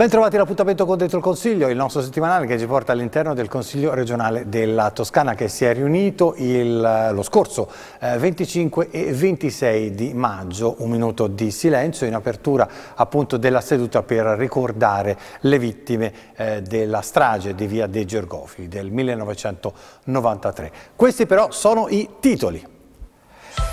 Bentrovati all'appuntamento con Dentro il Consiglio, il nostro settimanale che ci porta all'interno del Consiglio regionale della Toscana che si è riunito il, eh, lo scorso eh, 25 e 26 di maggio, un minuto di silenzio in apertura appunto della seduta per ricordare le vittime eh, della strage di via dei Gergofi del 1993. Questi però sono i titoli.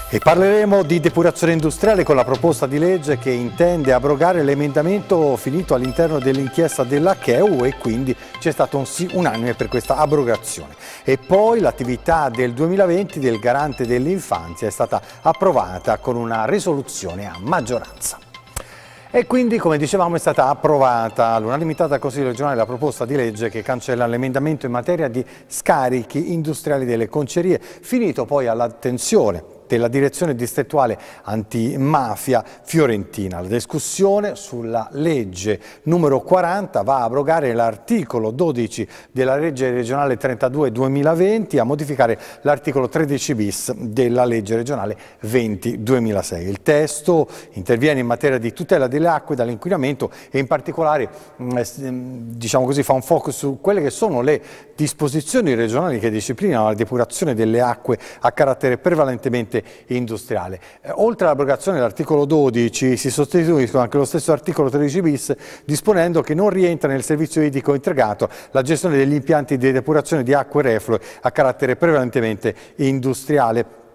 E parleremo di depurazione industriale con la proposta di legge che intende abrogare l'emendamento finito all'interno dell'inchiesta della CEU e quindi c'è stato un sì unanime per questa abrogazione. E poi l'attività del 2020 del garante dell'infanzia è stata approvata con una risoluzione a maggioranza. E quindi, come dicevamo, è stata approvata all'unanimità dal Consiglio regionale la proposta di legge che cancella l'emendamento in materia di scarichi industriali delle concerie, finito poi all'attenzione della direzione distrettuale antimafia fiorentina. La discussione sulla legge numero 40 va a abrogare l'articolo 12 della legge regionale 32 2020 a modificare l'articolo 13 bis della legge regionale 20 2006. Il testo interviene in materia di tutela delle acque dall'inquinamento e in particolare mm, mm, diciamo così, fa un focus su quelle che sono le disposizioni regionali che disciplinano la depurazione delle acque a carattere prevalentemente ambiente industriale. Eh, oltre all'abrogazione dell'articolo 12 si sostituiscono anche lo stesso articolo 13 bis disponendo che non rientra nel servizio idrico integrato la gestione degli impianti di depurazione di acque reflue a carattere prevalentemente industriale.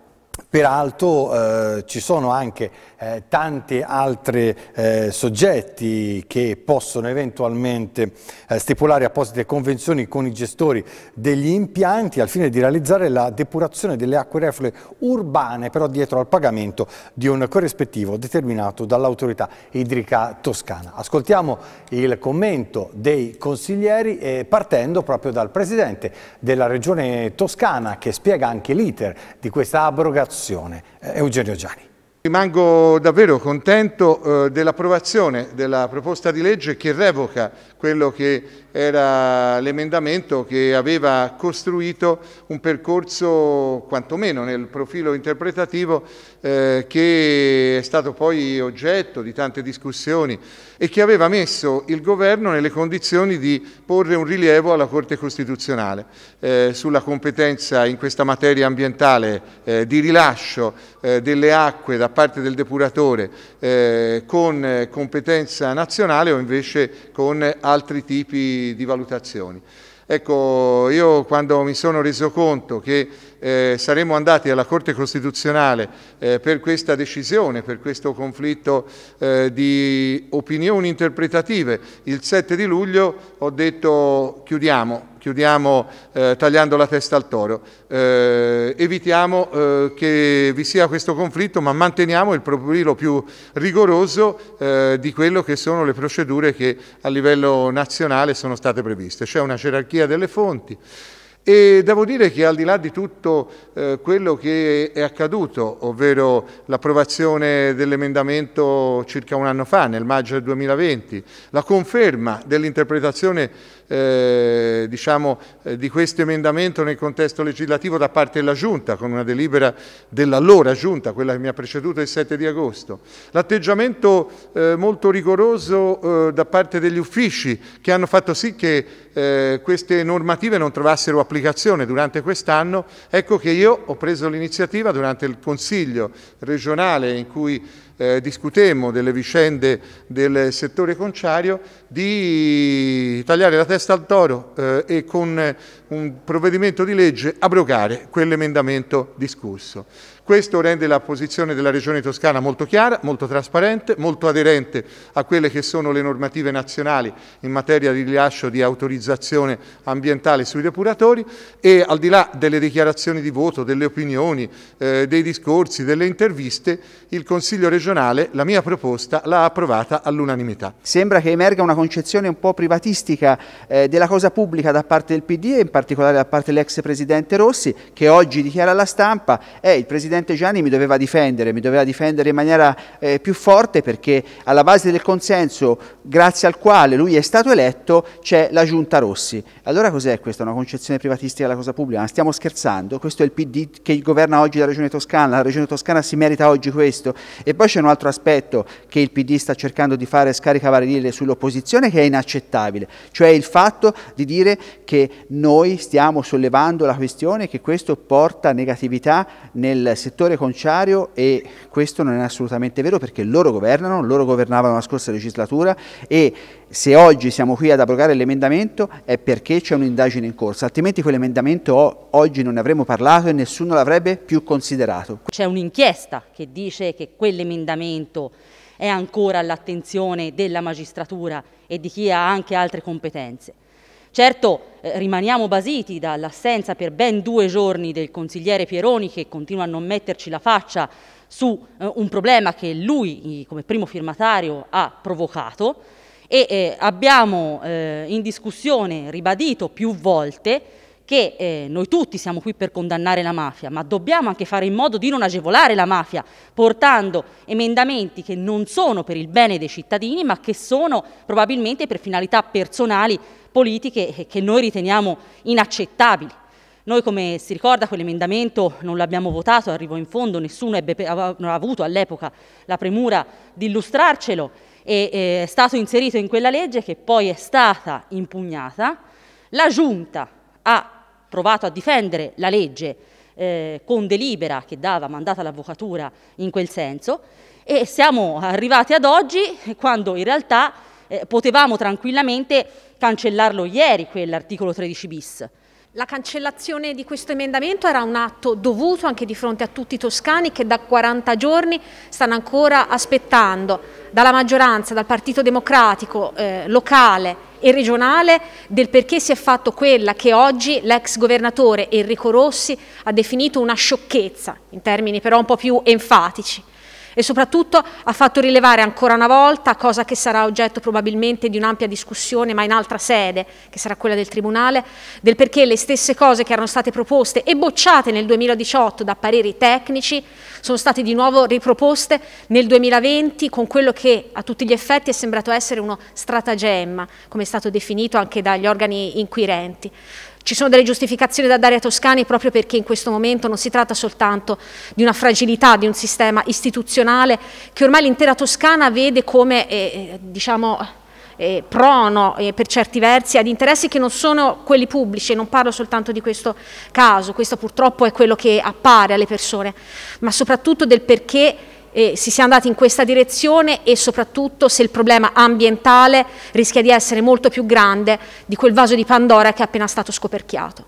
Peraltro eh, ci sono anche eh, tanti altri eh, soggetti che possono eventualmente eh, stipulare apposite convenzioni con i gestori degli impianti al fine di realizzare la depurazione delle acque reflue urbane, però dietro al pagamento di un corrispettivo determinato dall'autorità idrica toscana. Ascoltiamo il commento dei consiglieri eh, partendo proprio dal Presidente della Regione Toscana che spiega anche l'iter di questa abrogazione passione. Eh, Eugenio Gianni. Rimango davvero contento eh, dell'approvazione della proposta di legge che revoca quello che era l'emendamento che aveva costruito un percorso, quantomeno nel profilo interpretativo, eh, che è stato poi oggetto di tante discussioni e che aveva messo il Governo nelle condizioni di porre un rilievo alla Corte Costituzionale eh, sulla competenza in questa materia ambientale eh, di rilascio eh, delle acque da parte del depuratore eh, con eh, competenza nazionale o invece con altri tipi di valutazioni. Ecco, io quando mi sono reso conto che eh, saremmo andati alla Corte Costituzionale eh, per questa decisione, per questo conflitto eh, di opinioni interpretative. Il 7 di luglio ho detto chiudiamo, chiudiamo eh, tagliando la testa al toro, eh, evitiamo eh, che vi sia questo conflitto ma manteniamo il profilo più rigoroso di quello che sono le procedure che a livello nazionale sono state previste. C'è una gerarchia delle fonti. E devo dire che al di là di tutto eh, quello che è accaduto, ovvero l'approvazione dell'emendamento circa un anno fa, nel maggio del 2020, la conferma dell'interpretazione eh, diciamo, eh, di questo emendamento nel contesto legislativo da parte della Giunta, con una delibera dell'allora Giunta, quella che mi ha preceduto il 7 di agosto. L'atteggiamento eh, molto rigoroso eh, da parte degli uffici che hanno fatto sì che eh, queste normative non trovassero applicazione durante quest'anno, ecco che io ho preso l'iniziativa durante il Consiglio regionale in cui eh, discutemmo delle vicende del settore conciario, di tagliare la testa al toro eh, e con un provvedimento di legge abrogare quell'emendamento discusso. Questo rende la posizione della Regione Toscana molto chiara, molto trasparente, molto aderente a quelle che sono le normative nazionali in materia di rilascio di autorizzazione ambientale sui depuratori e al di là delle dichiarazioni di voto, delle opinioni, eh, dei discorsi, delle interviste, il Consiglio regionale la mia proposta l'ha approvata all'unanimità. Sembra che emerga una concezione un po' privatistica eh, della cosa pubblica da parte del PD e in particolare da parte dell'ex Presidente Rossi che oggi dichiara alla stampa è eh, il Presidente presidente Gianni mi doveva difendere, mi doveva difendere in maniera eh, più forte perché alla base del consenso grazie al quale lui è stato eletto c'è la giunta Rossi. Allora cos'è questa? Una concezione privatistica della cosa pubblica? Stiamo scherzando? Questo è il PD che governa oggi la regione toscana, la regione toscana si merita oggi questo. E poi c'è un altro aspetto che il PD sta cercando di fare scaricabarile sull'opposizione che è inaccettabile, cioè il fatto di dire che noi stiamo sollevando la questione che questo porta negatività nel settore conciario e questo non è assolutamente vero perché loro governano, loro governavano la scorsa legislatura e se oggi siamo qui ad abrogare l'emendamento è perché c'è un'indagine in corso, altrimenti quell'emendamento oggi non ne avremmo parlato e nessuno l'avrebbe più considerato. C'è un'inchiesta che dice che quell'emendamento è ancora all'attenzione della magistratura e di chi ha anche altre competenze. Certo, eh, rimaniamo basiti dall'assenza per ben due giorni del consigliere Pieroni che continua a non metterci la faccia su eh, un problema che lui come primo firmatario ha provocato e eh, abbiamo in discussione ribadito più volte che eh, noi tutti siamo qui per condannare la mafia, ma dobbiamo anche fare in modo di non agevolare la mafia, portando emendamenti che non sono per il bene dei cittadini, ma che sono probabilmente per finalità personali, politiche, eh, che noi riteniamo inaccettabili. Noi, come si ricorda, quell'emendamento non l'abbiamo votato, arrivò in fondo, nessuno ebbe, non ha avuto all'epoca la premura di illustrarcelo e eh, è stato inserito in quella legge che poi è stata impugnata. La Giunta ha provato a difendere la legge eh, con delibera che dava mandata all'avvocatura in quel senso e siamo arrivati ad oggi quando in realtà eh, potevamo tranquillamente cancellarlo ieri quell'articolo 13 bis. La cancellazione di questo emendamento era un atto dovuto anche di fronte a tutti i toscani che da 40 giorni stanno ancora aspettando dalla maggioranza, dal Partito Democratico eh, locale e regionale del perché si è fatto quella che oggi l'ex governatore Enrico Rossi ha definito una sciocchezza, in termini però un po' più enfatici e soprattutto ha fatto rilevare ancora una volta, cosa che sarà oggetto probabilmente di un'ampia discussione, ma in altra sede, che sarà quella del Tribunale, del perché le stesse cose che erano state proposte e bocciate nel 2018 da pareri tecnici sono state di nuovo riproposte nel 2020 con quello che a tutti gli effetti è sembrato essere uno stratagemma, come è stato definito anche dagli organi inquirenti. Ci sono delle giustificazioni da dare ai Toscani proprio perché in questo momento non si tratta soltanto di una fragilità di un sistema istituzionale che ormai l'intera Toscana vede come, eh, diciamo, eh, prono eh, per certi versi ad interessi che non sono quelli pubblici, non parlo soltanto di questo caso, questo purtroppo è quello che appare alle persone, ma soprattutto del perché eh, si sia andati in questa direzione e soprattutto se il problema ambientale rischia di essere molto più grande di quel vaso di Pandora che è appena stato scoperchiato.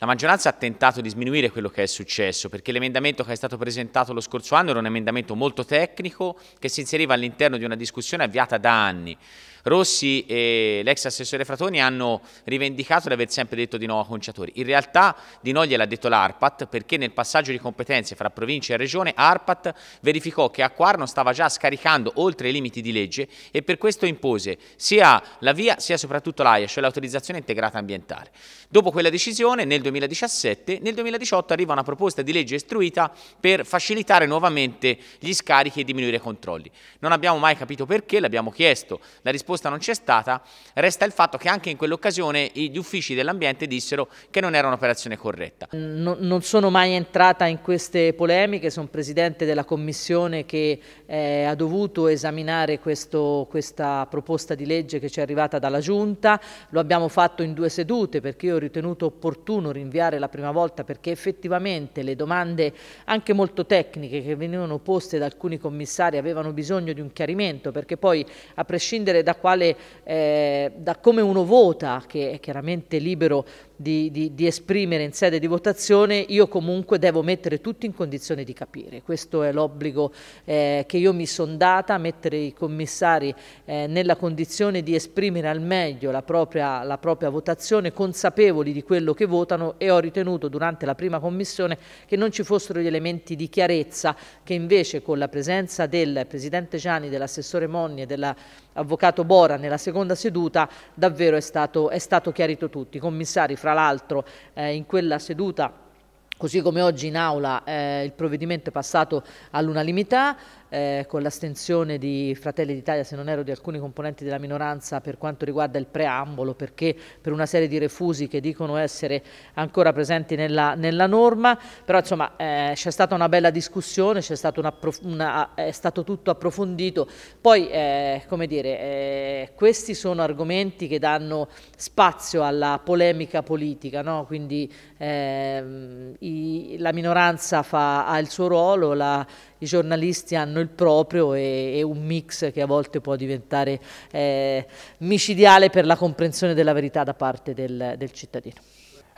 La maggioranza ha tentato di sminuire quello che è successo perché l'emendamento che è stato presentato lo scorso anno era un emendamento molto tecnico che si inseriva all'interno di una discussione avviata da anni. Rossi e l'ex assessore Fratoni hanno rivendicato di aver sempre detto di no a conciatori. In realtà di no gliel'ha detto l'ARPAT perché nel passaggio di competenze fra provincia e regione ARPAT verificò che Acquarno stava già scaricando oltre i limiti di legge e per questo impose sia la via sia soprattutto l'AIA, cioè l'autorizzazione integrata ambientale. Dopo quella decisione nel 2017, nel 2018 arriva una proposta di legge istruita per facilitare nuovamente gli scarichi e diminuire i controlli. Non abbiamo mai capito perché, l'abbiamo chiesto, la risposta non c'è stata, resta il fatto che anche in quell'occasione gli uffici dell'ambiente dissero che non era un'operazione corretta. No, non sono mai entrata in queste polemiche, sono presidente della commissione che eh, ha dovuto esaminare questo, questa proposta di legge che ci è arrivata dalla Giunta, lo abbiamo fatto in due sedute perché io ho ritenuto opportuno rinviare la prima volta perché effettivamente le domande anche molto tecniche che venivano poste da alcuni commissari avevano bisogno di un chiarimento perché poi a prescindere da, quale, eh, da come uno vota, che è chiaramente libero di, di, di, esprimere in sede di votazione, io comunque devo mettere tutti in condizione di capire. Questo è l'obbligo eh, che io mi sono data, mettere i commissari eh, nella condizione di esprimere al meglio la propria, la propria, votazione, consapevoli di quello che votano e ho ritenuto durante la prima commissione che non ci fossero gli elementi di chiarezza che invece con la presenza del Presidente Gianni, dell'assessore Monni e della avvocato Bora nella seconda seduta davvero è stato, è stato chiarito tutto. I commissari fra l'altro eh, in quella seduta Così come oggi in aula eh, il provvedimento è passato all'unanimità, eh, con l'astensione di Fratelli d'Italia, se non ero di alcuni componenti della minoranza per quanto riguarda il preambolo, perché per una serie di refusi che dicono essere ancora presenti nella, nella norma, però insomma eh, c'è stata una bella discussione, stato una, una, eh, è stato tutto approfondito, poi eh, come dire, eh, questi sono argomenti che danno spazio alla polemica politica, no? quindi ehm, i, la minoranza fa, ha il suo ruolo, la i giornalisti hanno il proprio e, e un mix che a volte può diventare eh, micidiale per la comprensione della verità da parte del, del cittadino.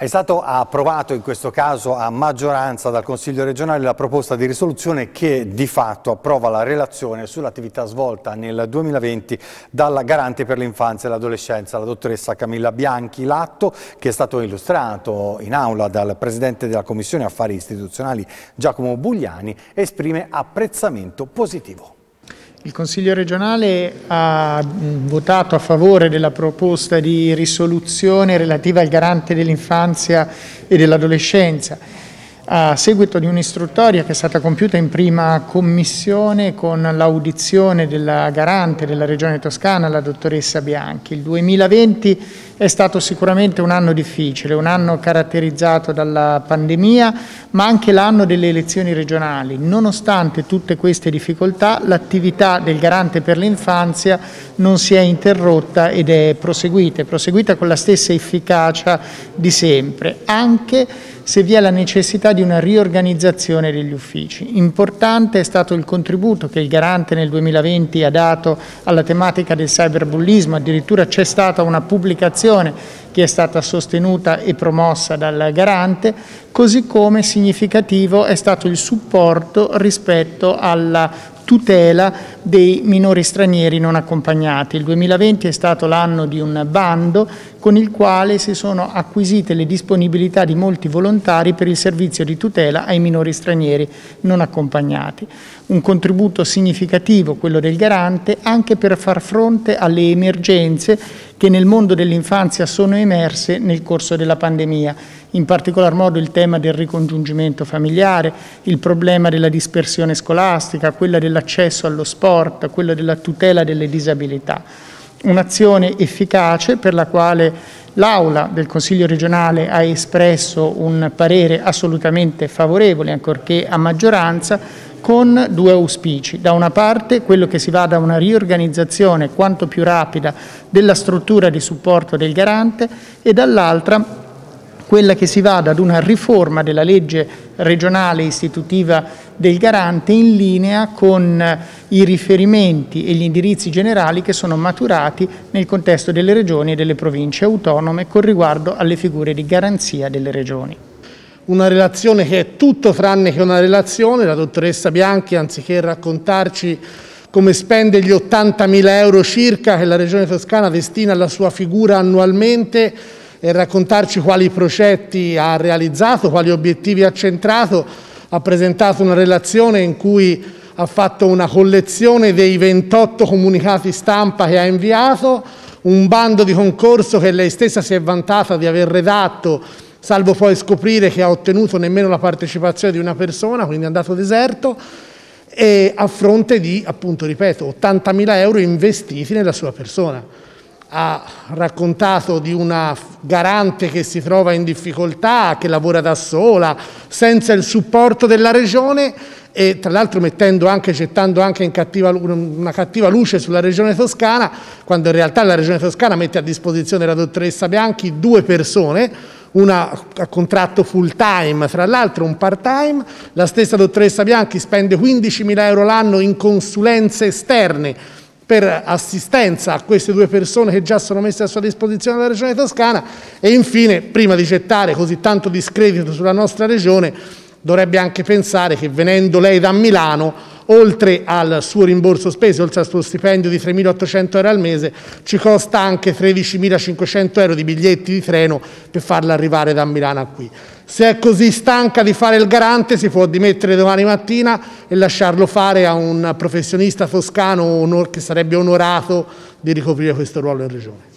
È stato approvato in questo caso a maggioranza dal Consiglio regionale la proposta di risoluzione che di fatto approva la relazione sull'attività svolta nel 2020 dalla Garante per l'infanzia e l'adolescenza, la dottoressa Camilla Bianchi. L'atto che è stato illustrato in aula dal Presidente della Commissione Affari Istituzionali Giacomo Bugliani esprime apprezzamento positivo. Il Consiglio regionale ha mm, votato a favore della proposta di risoluzione relativa al garante dell'infanzia e dell'adolescenza a seguito di un'istruttoria che è stata compiuta in prima commissione con l'audizione della garante della Regione Toscana, la dottoressa Bianchi. Il 2020 è stato sicuramente un anno difficile, un anno caratterizzato dalla pandemia, ma anche l'anno delle elezioni regionali. Nonostante tutte queste difficoltà, l'attività del garante per l'infanzia non si è interrotta ed è proseguita, è proseguita con la stessa efficacia di sempre, anche se vi è la necessità di una riorganizzazione degli uffici. Importante è stato il contributo che il garante nel 2020 ha dato alla tematica del cyberbullismo, addirittura c'è stata una pubblicazione formazione che è stata sostenuta e promossa dal garante, così come significativo è stato il supporto rispetto alla tutela dei minori stranieri non accompagnati. Il 2020 è stato l'anno di un bando con il quale si sono acquisite le disponibilità di molti volontari per il servizio di tutela ai minori stranieri non accompagnati. Un contributo significativo, quello del garante, anche per far fronte alle emergenze che nel mondo dell'infanzia sono emerse nel corso della pandemia, in particolar modo il tema del ricongiungimento familiare, il problema della dispersione scolastica, quella dell'accesso allo sport, quella della tutela delle disabilità. Un'azione efficace per la quale l'Aula del Consiglio regionale ha espresso un parere assolutamente favorevole, ancorché a maggioranza, con due auspici. Da una parte quello che si vada a una riorganizzazione quanto più rapida della struttura di supporto del garante e dall'altra quella che si vada ad una riforma della legge regionale istitutiva del garante in linea con i riferimenti e gli indirizzi generali che sono maturati nel contesto delle regioni e delle province autonome con riguardo alle figure di garanzia delle regioni una relazione che è tutto tranne che una relazione, la dottoressa Bianchi anziché raccontarci come spende gli 80.000 euro circa che la Regione Toscana destina alla sua figura annualmente e raccontarci quali progetti ha realizzato, quali obiettivi ha centrato, ha presentato una relazione in cui ha fatto una collezione dei 28 comunicati stampa che ha inviato, un bando di concorso che lei stessa si è vantata di aver redatto salvo poi scoprire che ha ottenuto nemmeno la partecipazione di una persona, quindi è andato deserto, e a fronte di, appunto, ripeto, 80.000 euro investiti nella sua persona. Ha raccontato di una garante che si trova in difficoltà, che lavora da sola, senza il supporto della regione e tra l'altro mettendo anche, gettando anche cattiva, una cattiva luce sulla regione toscana, quando in realtà la regione toscana mette a disposizione della dottoressa Bianchi due persone, una a contratto full time, fra l'altro un part time, la stessa dottoressa Bianchi spende 15.000 euro l'anno in consulenze esterne per assistenza a queste due persone che già sono messe a sua disposizione dalla Regione Toscana e infine, prima di gettare così tanto discredito sulla nostra Regione, dovrebbe anche pensare che venendo lei da Milano, oltre al suo rimborso spese, oltre al suo stipendio di 3.800 euro al mese, ci costa anche 13.500 euro di biglietti di treno per farla arrivare da Milano a qui. Se è così stanca di fare il garante si può dimettere domani mattina e lasciarlo fare a un professionista toscano che sarebbe onorato di ricoprire questo ruolo in regione.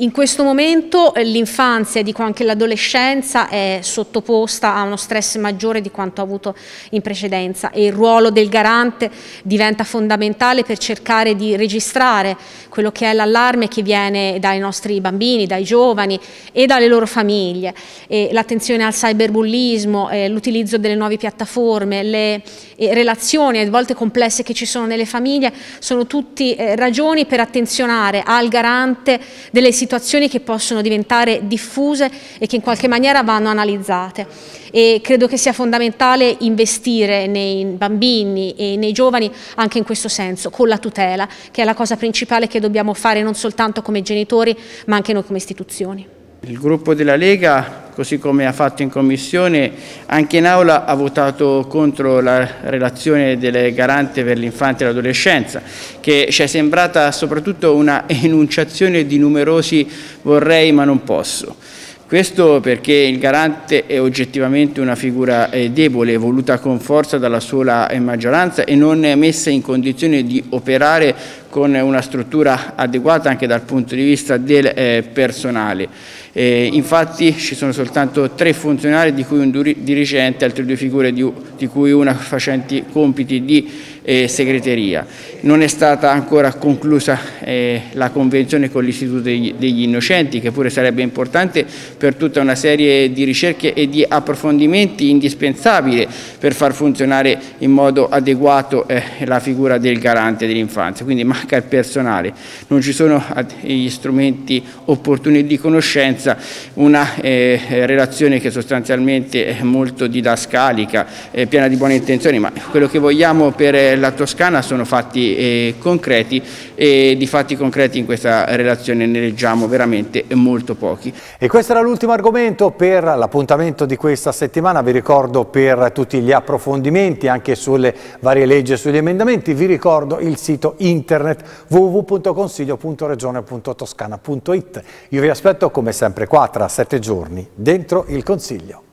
In questo momento eh, l'infanzia, e dico anche l'adolescenza, è sottoposta a uno stress maggiore di quanto ha avuto in precedenza e il ruolo del garante diventa fondamentale per cercare di registrare quello che è l'allarme che viene dai nostri bambini, dai giovani e dalle loro famiglie. l'attenzione al cyberbullismo, eh, l'utilizzo delle nuove piattaforme, le eh, relazioni a volte complesse che ci sono nelle famiglie sono tutte ragioni per attenzionare al garante delle situazioni situazioni che possono diventare diffuse e che in qualche maniera vanno analizzate. E credo che sia fondamentale investire nei bambini e nei giovani anche in questo senso, con la tutela, che è la cosa principale che dobbiamo fare non soltanto come genitori ma anche noi come istituzioni. Il gruppo della Lega così come ha fatto in Commissione, anche in Aula ha votato contro la relazione del Garante per l'infanzia e l'adolescenza, che ci è sembrata soprattutto una enunciazione di numerosi vorrei ma non posso. Questo perché il garante è oggettivamente una figura eh, debole, voluta con forza dalla sola eh, maggioranza e non messa in condizione di operare con una struttura adeguata anche dal punto di vista del eh, personale. Eh, infatti ci sono soltanto tre funzionari di cui un dirigente, altre due figure di, di cui una facenti compiti di e segreteria. Non è stata ancora conclusa eh, la convenzione con l'Istituto degli, degli Innocenti, che pure sarebbe importante per tutta una serie di ricerche e di approfondimenti indispensabili per far funzionare in modo adeguato eh, la figura del garante dell'infanzia. Quindi manca il personale, non ci sono gli strumenti opportuni di conoscenza, una eh, relazione che sostanzialmente è molto didascalica, eh, piena di buone intenzioni, ma quello che vogliamo per eh, della Toscana sono fatti eh, concreti e di fatti concreti in questa relazione ne leggiamo veramente molto pochi. E questo era l'ultimo argomento per l'appuntamento di questa settimana, vi ricordo per tutti gli approfondimenti anche sulle varie leggi e sugli emendamenti, vi ricordo il sito internet www.consiglio.regione.toscana.it. Io vi aspetto come sempre qua tra sette giorni dentro il Consiglio.